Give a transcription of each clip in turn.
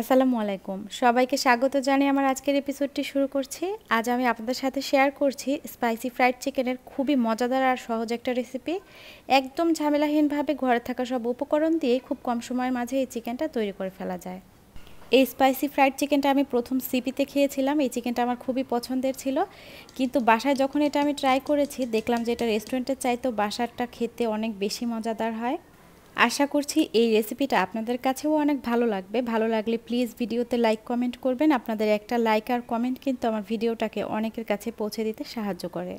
আসসালামু আলাইকুম সবাইকে স্বাগত জানিয়ে আমার আজকের এপিসোডটি শুরু করছি আজ আমি আপনাদের সাথে শেয়ার করছি স্পাইসি ফ্রাইড চিকেনের খুবই মজাদার আর সহজ একটা রেসিপি একদম ঝামেলাহীনভাবে ঘরে থাকা সব উপকরণ দিয়ে খুব কম সময়ের মাঝে এই চিকেনটা তৈরি করে ফেলা যায় এই স্পাইসি ফ্রাইড চিকেনটা আমি প্রথম সিপিতে খেয়েছিলাম এই চিকেনটা আমার খুবই পছন্দের ছিল কিন্তু বাসায় যখন এটা আমি ট্রাই করেছি দেখলাম যে এটা রেস্টুরেন্টের চাইতেও বাসারটা খেতে অনেক বেশি মজাদার হয় আশা করছি এই রেসিপিটা আপনাদের কাছেও অনেক ভালো লাগবে ভালো লাগলে প্লিজ ভিডিওতে লাইক কমেন্ট করবেন আপনাদের একটা লাইক আর কমেন্ট কিন্তু আমার ভিডিওটাকে অনেকের কাছে পৌঁছে দিতে সাহায্য করে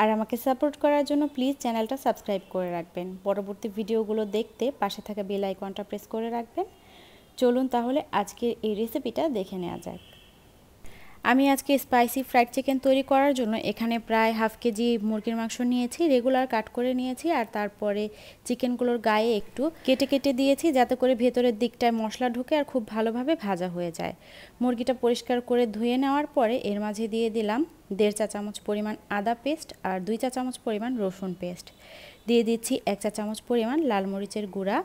আর আমাকে সাপোর্ট করার জন্য প্লিজ চ্যানেলটা সাবস্ক্রাইব করে রাখবেন পরবর্তী ভিডিওগুলো দেখতে পাশে থাকা বেল আইকনটা প্রেস করে রাখবেন চলুন তাহলে আজকের এই রেসিপিটা দেখে নেওয়া যাক আমি আজকে স্পাইসি ফ্রাইড চিকেন তৈরি করার জন্য এখানে প্রায় হাফ কেজি মুরগির মাংস নিয়েছি রেগুলার কাট করে নিয়েছি আর তারপরে চিকেনগুলোর গায়ে একটু কেটে কেটে দিয়েছি যাতে করে ভেতরের দিকটায় মশলা ঢুকে আর খুব ভালোভাবে ভাজা হয়ে যায় মুরগিটা পরিষ্কার করে ধুয়ে নেওয়ার পরে এর মাঝে দিয়ে দিলাম দেড় চা চামচ পরিমাণ আদা পেস্ট আর দুই চা চামচ পরিমাণ রসুন পেস্ট দিয়ে দিচ্ছি এক চা চামচ পরিমাণ লাল মরিচের গুঁড়া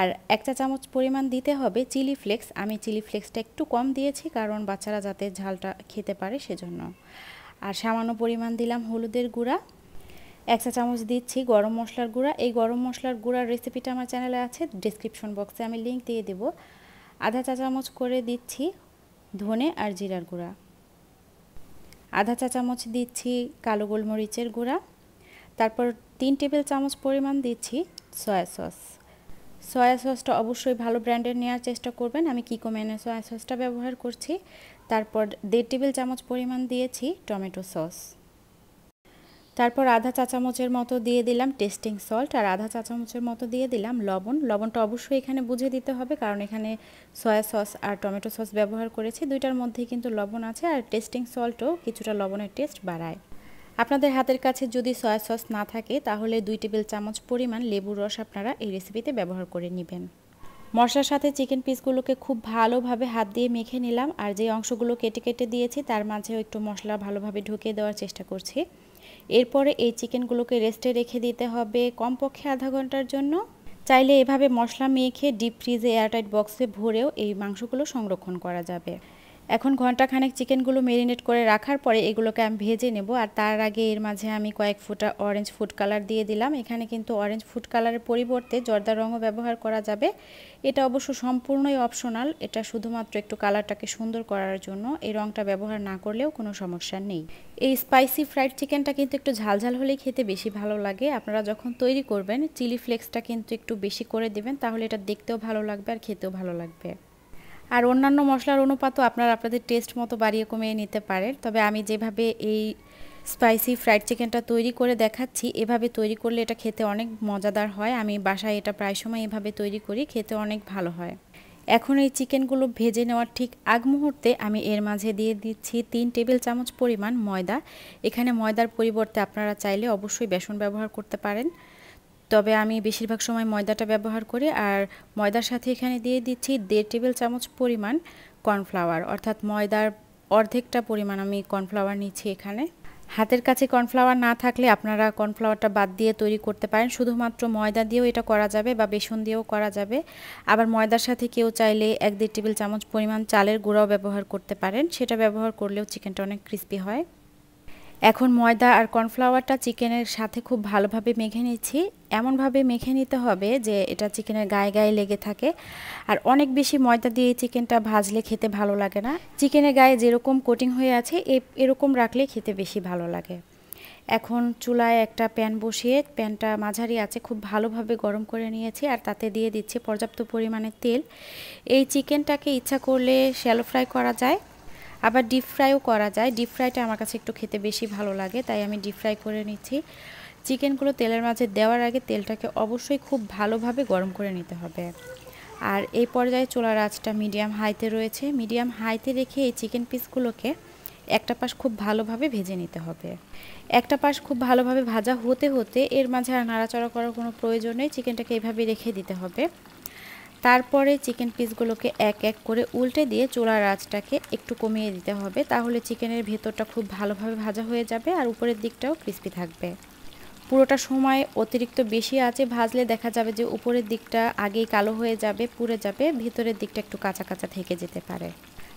আর এক চা চামচ পরিমাণ দিতে হবে চিলি ফ্লেক্স আমি চিলি ফ্লেক্সটা একটু কম দিয়েছি কারণ বাচ্চারা যাতে ঝালটা খেতে পারে সেজন্য আর সামান্য পরিমাণ দিলাম হলুদের গুঁড়া এক চা চামচ দিচ্ছি গরম মশলার গুঁড়া এই গরম মশলার গুঁড়ার রেসিপিটা আমার চ্যানেলে আছে ডিসক্রিপশন বক্সে আমি লিঙ্ক দিয়ে দেব আধা চা চামচ করে দিচ্ছি ধনে আর জিরার গুঁড়া আধা চা চামচ দিচ্ছি কালো গোলমরিচের গুঁড়া তারপর তিন টেবিল চামচ পরিমাণ দিচ্ছি সয়া সস সয়া সসটা অবশ্যই ভালো ব্র্যান্ডের নেওয়ার চেষ্টা করবেন আমি কমেনে সয়া সসটা ব্যবহার করছি তারপর দেড় টেবিল চামচ পরিমাণ দিয়েছি টমেটো সস তারপর আধা চা চামচের মতো দিয়ে দিলাম টেস্টিং সল্ট আর আধা চা চামচের মতো দিয়ে দিলাম লবণ লবণটা অবশ্যই এখানে বুঝে দিতে হবে কারণ এখানে সয়া সস আর টমেটো সস ব্যবহার করেছি দুইটার মধ্যেই কিন্তু লবণ আছে আর টেস্টিং সল্টও কিছুটা লবণের টেস্ট বাড়ায় আপনাদের হাতের কাছে যদি সয়া সস না থাকে তাহলে দুই টেবিল চামচ পরিমাণ লেবুর রস আপনারা এই রেসিপিতে ব্যবহার করে নেবেন মশলার সাথে চিকেন পিসগুলোকে খুব ভালোভাবে হাত দিয়ে মেখে নিলাম আর যে অংশগুলো কেটে কেটে দিয়েছি তার মাঝেও একটু মশলা ভালোভাবে ঢুকিয়ে দেওয়ার চেষ্টা করছি এরপরে এই চিকেনগুলোকে রেস্টে রেখে দিতে হবে কমপক্ষে আধা ঘন্টার জন্য চাইলে এভাবে মশলা মেখে ডিপ ফ্রিজে এয়ারটাইট বক্সে ভরেও এই মাংসগুলো সংরক্ষণ করা যাবে এখন ঘণ্টাখানেক চিকেনগুলো মেরিনেট করে রাখার পরে এগুলোকে আমি ভেজে নেব আর তার আগে এর মাঝে আমি কয়েক ফুটা অরেঞ্জ ফুড কালার দিয়ে দিলাম এখানে কিন্তু অরেঞ্জ ফুড কালারের পরিবর্তে জর্দার রঙও ব্যবহার করা যাবে এটা অবশ্য সম্পূর্ণই অপশনাল এটা শুধুমাত্র একটু কালারটাকে সুন্দর করার জন্য এই রঙটা ব্যবহার না করলেও কোনো সমস্যা নেই এই স্পাইসি ফ্রাইড চিকেনটা কিন্তু একটু ঝালঝাল হলেই খেতে বেশি ভালো লাগে আপনারা যখন তৈরি করবেন চিলি ফ্লেক্সটা কিন্তু একটু বেশি করে দেবেন তাহলে এটা দেখতেও ভালো লাগবে আর খেতেও ভালো লাগবে আর অন্যান্য মশলার অনুপাতও আপনার আপনাদের টেস্ট মতো বাড়িয়ে কমিয়ে নিতে পারেন তবে আমি যেভাবে এই স্পাইসি ফ্রাইড চিকেনটা তৈরি করে দেখাচ্ছি এভাবে তৈরি করলে এটা খেতে অনেক মজাদার হয় আমি বাসায় এটা প্রায় সময় এভাবে তৈরি করি খেতে অনেক ভালো হয় এখন এই চিকেনগুলো ভেজে নেওয়ার ঠিক আগ মুহূর্তে আমি এর মাঝে দিয়ে দিচ্ছি তিন টেবিল চামচ পরিমাণ ময়দা এখানে ময়দার পরিবর্তে আপনারা চাইলে অবশ্যই বেসন ব্যবহার করতে পারেন তবে আমি বেশিরভাগ সময় ময়দাটা ব্যবহার করি আর ময়দার সাথে এখানে দিয়ে দিচ্ছি দেড় টেবিল চামচ পরিমাণ কর্নফ্লাওয়ার অর্থাৎ ময়দার অর্ধেকটা পরিমাণ আমি কর্নফ্লাওয়ার নিচ্ছি এখানে হাতের কাছে কর্নফ্লাওয়ার না থাকলে আপনারা কর্নফ্লাওয়ারটা বাদ দিয়ে তৈরি করতে পারেন শুধুমাত্র ময়দা দিয়েও এটা করা যাবে বা বেসন দিয়েও করা যাবে আবার ময়দার সাথে কেউ চাইলে এক দেড় টেবিল চামচ পরিমাণ চালের গুঁড়াও ব্যবহার করতে পারেন সেটা ব্যবহার করলেও চিকেনটা অনেক ক্রিস্পি হয় এখন ময়দা আর কর্নফ্লাওয়ারটা চিকেনের সাথে খুব ভালোভাবে মেখে নিচ্ছি এমনভাবে মেখে নিতে হবে যে এটা চিকেনের গায়ে গায়ে লেগে থাকে আর অনেক বেশি ময়দা দিয়ে চিকেনটা ভাজলে খেতে ভালো লাগে না চিকেনের গায়ে যেরকম কোটিং হয়ে আছে এরকম রাখলে খেতে বেশি ভালো লাগে এখন চুলায় একটা প্যান বসিয়ে প্যানটা মাঝারি আছে খুব ভালোভাবে গরম করে নিয়েছি আর তাতে দিয়ে দিচ্ছি পর্যাপ্ত পরিমাণে তেল এই চিকেনটাকে ইচ্ছা করলে শ্যালো ফ্রাই করা যায় আবার ডিপ ফ্রাইও করা যায় ডিপ ফ্রাইটা আমার কাছে একটু খেতে বেশি ভালো লাগে তাই আমি ডিপ ফ্রাই করে নিচ্ছি চিকেনগুলো তেলের মাঝে দেওয়ার আগে তেলটাকে অবশ্যই খুব ভালোভাবে গরম করে নিতে হবে আর এই পর্যায়ে চোলার আঁচটা মিডিয়াম হাইতে রয়েছে মিডিয়াম হাইতে রেখে এই চিকেন পিসগুলোকে একটা পাশ খুব ভালোভাবে ভেজে নিতে হবে একটা পাশ খুব ভালোভাবে ভাজা হতে হতে এর মাঝে আর নাড়াচাড়া করার কোনো প্রয়োজন নেই চিকেনটাকে এভাবে রেখে দিতে হবে তারপরে চিকেন পিসগুলোকে এক এক করে উল্টে দিয়ে চোলার আঁচটাকে একটু কমিয়ে দিতে হবে তাহলে চিকেনের ভেতরটা খুব ভালোভাবে ভাজা হয়ে যাবে আর উপরের দিকটাও ক্রিস্পি থাকবে পুরোটা সময় অতিরিক্ত বেশি আছে ভাজলে দেখা যাবে যে উপরের দিকটা আগেই কালো হয়ে যাবে পুড়ে যাবে ভিতরের দিকটা একটু কাঁচা কাঁচা থেকে যেতে পারে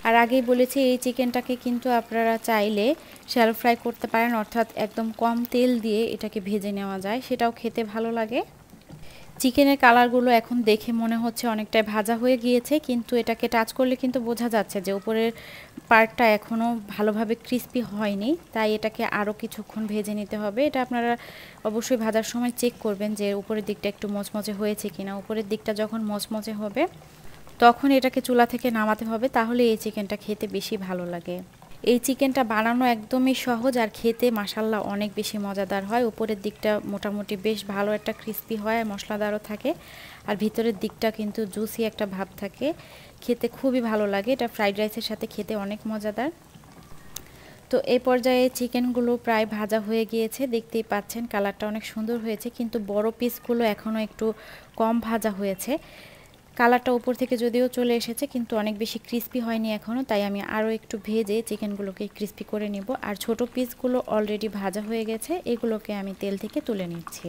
আর আগেই বলেছি এই চিকেনটাকে কিন্তু আপনারা চাইলে শ্যালো ফ্রাই করতে পারেন অর্থাৎ একদম কম তেল দিয়ে এটাকে ভেজে নেওয়া যায় সেটাও খেতে ভালো লাগে চিকেনের কালারগুলো এখন দেখে মনে হচ্ছে অনেকটাই ভাজা হয়ে গিয়েছে কিন্তু এটাকে টাচ করলে কিন্তু বোঝা যাচ্ছে যে উপরের পার্টটা এখনও ভালোভাবে ক্রিস্পি হয়নি তাই এটাকে আরও কিছুক্ষণ ভেজে নিতে হবে এটা আপনারা অবশ্যই ভাজার সময় চেক করবেন যে উপরের দিকটা একটু মচমচে হয়েছে কি না উপরের দিকটা যখন মচমচে হবে তখন এটাকে চুলা থেকে নামাতে হবে তাহলে এই চিকেনটা খেতে বেশি ভালো লাগে এই চিকেনটা বানানো একদমই সহজ আর খেতে মাসাল্লা অনেক বেশি মজাদার হয় উপরের দিকটা মোটামুটি বেশ ভালো একটা ক্রিস্পি হয় আর মশলাদারও থাকে আর ভিতরের দিকটা কিন্তু জুসি একটা ভাব থাকে খেতে খুবই ভালো লাগে এটা ফ্রাইড রাইসের সাথে খেতে অনেক মজাদার তো এই পর্যায়ে চিকেনগুলো প্রায় ভাজা হয়ে গিয়েছে দেখতেই পাচ্ছেন কালারটা অনেক সুন্দর হয়েছে কিন্তু বড় পিসগুলো এখনও একটু কম ভাজা হয়েছে কালারটা উপর থেকে যদিও চলে এসেছে কিন্তু অনেক বেশি ক্রিস্পি হয়নি এখনও তাই আমি আরও একটু ভেজে চিকেনগুলোকে ক্রিস্পি করে নেব আর ছোট পিসগুলো অলরেডি ভাজা হয়ে গেছে এগুলোকে আমি তেল থেকে তুলে নিচ্ছি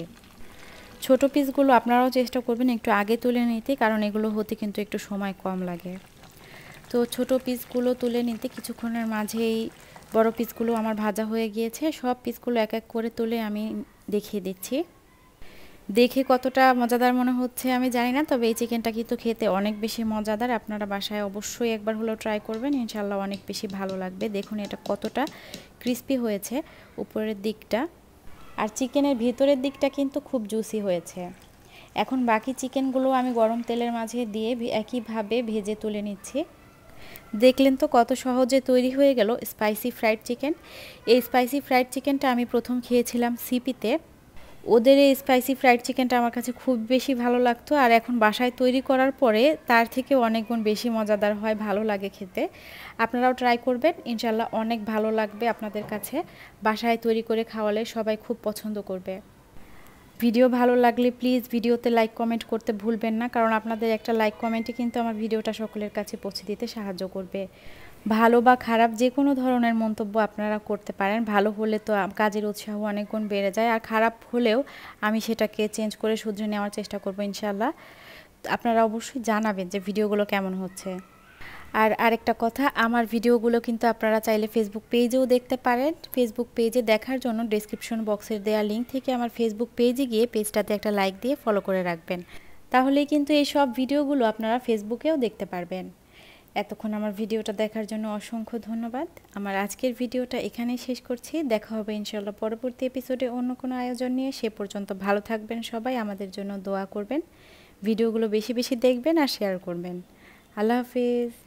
ছোট পিসগুলো আপনারাও চেষ্টা করবেন একটু আগে তুলে নিতে কারণ এগুলো হতে কিন্তু একটু সময় কম লাগে তো ছোট পিসগুলো তুলে নিতে কিছুক্ষণের মাঝেই বড় পিসগুলো আমার ভাজা হয়ে গিয়েছে সব পিসগুলো এক এক করে তুলে আমি দেখিয়ে দিচ্ছি দেখে কতটা মজাদার মনে হচ্ছে আমি জানি না তবে এই চিকেনটা কিন্তু খেতে অনেক বেশি মজাদার আপনারা বাসায় অবশ্যই একবার হলেও ট্রাই করবেন ইনশাল্লাহ অনেক বেশি ভালো লাগবে দেখুন এটা কতটা ক্রিস্পি হয়েছে উপরের দিকটা আর চিকেনের ভিতরের দিকটা কিন্তু খুব জুসি হয়েছে এখন বাকি চিকেনগুলো আমি গরম তেলের মাঝে দিয়ে একইভাবে ভেজে তুলে নিচ্ছি দেখলেন তো কত সহজে তৈরি হয়ে গেল স্পাইসি ফ্রাইড চিকেন এই স্পাইসি ফ্রাইড চিকেনটা আমি প্রথম খেয়েছিলাম সিপিতে ওদের এই স্পাইসি ফ্রাইড চিকেনটা আমার কাছে খুব বেশি ভালো লাগতো আর এখন বাসায় তৈরি করার পরে তার থেকে অনেক গুণ বেশি মজাদার হয় ভালো লাগে খেতে আপনারাও ট্রাই করবেন ইনশাল্লাহ অনেক ভালো লাগবে আপনাদের কাছে বাসায় তৈরি করে খাওয়ালে সবাই খুব পছন্দ করবে ভিডিও ভালো লাগলে প্লিজ ভিডিওতে লাইক কমেন্ট করতে ভুলবেন না কারণ আপনাদের একটা লাইক কমেন্টই কিন্তু আমার ভিডিওটা সকলের কাছে পৌঁছে দিতে সাহায্য করবে ভালো বা খারাপ যে কোনো ধরনের মন্তব্য আপনারা করতে পারেন ভালো হলে তো কাজের উৎসাহ অনেক গুণ বেড়ে যায় আর খারাপ হলেও আমি সেটাকে চেঞ্জ করে শুধরে নেওয়ার চেষ্টা করবো ইনশাল্লাহ আপনারা অবশ্যই জানাবেন যে ভিডিওগুলো কেমন হচ্ছে আর আরেকটা কথা আমার ভিডিওগুলো কিন্তু আপনারা চাইলে ফেসবুক পেজেও দেখতে পারেন ফেসবুক পেজে দেখার জন্য ডিসক্রিপশন বক্সের দেওয়া লিঙ্ক থেকে আমার ফেসবুক পেজে গিয়ে পেজটাতে একটা লাইক দিয়ে ফলো করে রাখবেন তাহলেই কিন্তু এই সব ভিডিওগুলো আপনারা ফেসবুকেও দেখতে পারবেন এতক্ষণ আমার ভিডিওটা দেখার জন্য অসংখ্য ধন্যবাদ আমার আজকের ভিডিওটা এখানেই শেষ করছি দেখা হবে ইনশাল্লাহ পরবর্তী এপিসোডে অন্য কোনো আয়োজন নিয়ে সে পর্যন্ত ভালো থাকবেন সবাই আমাদের জন্য দোয়া করবেন ভিডিওগুলো বেশি বেশি দেখবেন আর শেয়ার করবেন আল্লাহ হাফিজ